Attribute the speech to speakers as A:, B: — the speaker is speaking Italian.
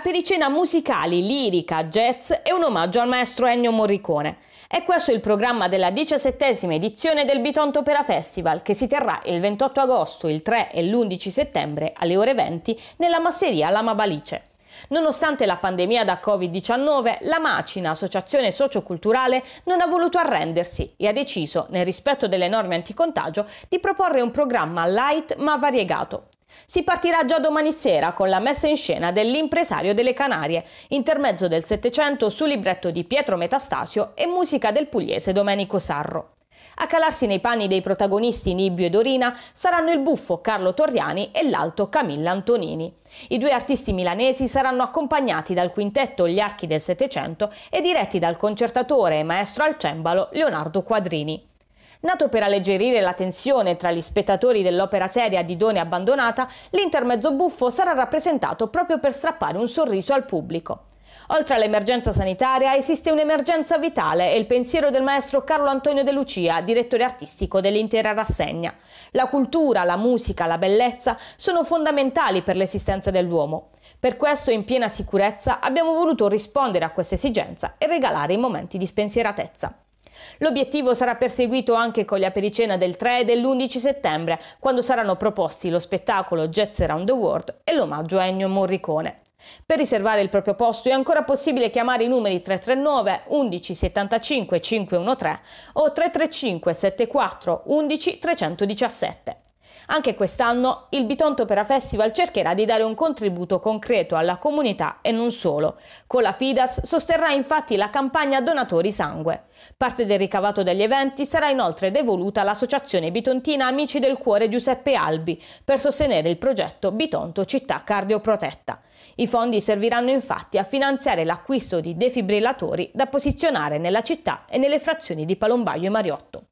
A: Apericena musicali, lirica, jazz e un omaggio al maestro Ennio Morricone. E questo è il programma della diciassettesima edizione del Bitonto Opera Festival che si terrà il 28 agosto, il 3 e l'11 settembre alle ore 20 nella masseria Lama Balice. Nonostante la pandemia da Covid-19, la Macina, associazione socioculturale, non ha voluto arrendersi e ha deciso, nel rispetto delle norme anticontagio, di proporre un programma light ma variegato. Si partirà già domani sera con la messa in scena dell'impresario delle Canarie, intermezzo del Settecento su libretto di Pietro Metastasio e musica del pugliese Domenico Sarro. A calarsi nei panni dei protagonisti Nibbio e Dorina saranno il buffo Carlo Torriani e l'alto Camilla Antonini. I due artisti milanesi saranno accompagnati dal quintetto Gli Archi del Settecento e diretti dal concertatore e maestro al cembalo Leonardo Quadrini. Nato per alleggerire la tensione tra gli spettatori dell'opera seria di Done abbandonata, l'intermezzo buffo sarà rappresentato proprio per strappare un sorriso al pubblico. Oltre all'emergenza sanitaria esiste un'emergenza vitale e il pensiero del maestro Carlo Antonio De Lucia, direttore artistico dell'intera rassegna. La cultura, la musica, la bellezza sono fondamentali per l'esistenza dell'uomo. Per questo, in piena sicurezza, abbiamo voluto rispondere a questa esigenza e regalare i momenti di spensieratezza. L'obiettivo sarà perseguito anche con gli apericena del 3 e dell'11 settembre, quando saranno proposti lo spettacolo Jets Around the World e l'omaggio a Ennio Morricone. Per riservare il proprio posto è ancora possibile chiamare i numeri 339 11 75 513 o 335 74 11 317. Anche quest'anno il Bitonto Opera Festival cercherà di dare un contributo concreto alla comunità e non solo. Con la FIDAS sosterrà infatti la campagna Donatori Sangue. Parte del ricavato degli eventi sarà inoltre devoluta all'associazione bitontina Amici del Cuore Giuseppe Albi per sostenere il progetto Bitonto Città Cardioprotetta. I fondi serviranno infatti a finanziare l'acquisto di defibrillatori da posizionare nella città e nelle frazioni di Palombaio e Mariotto.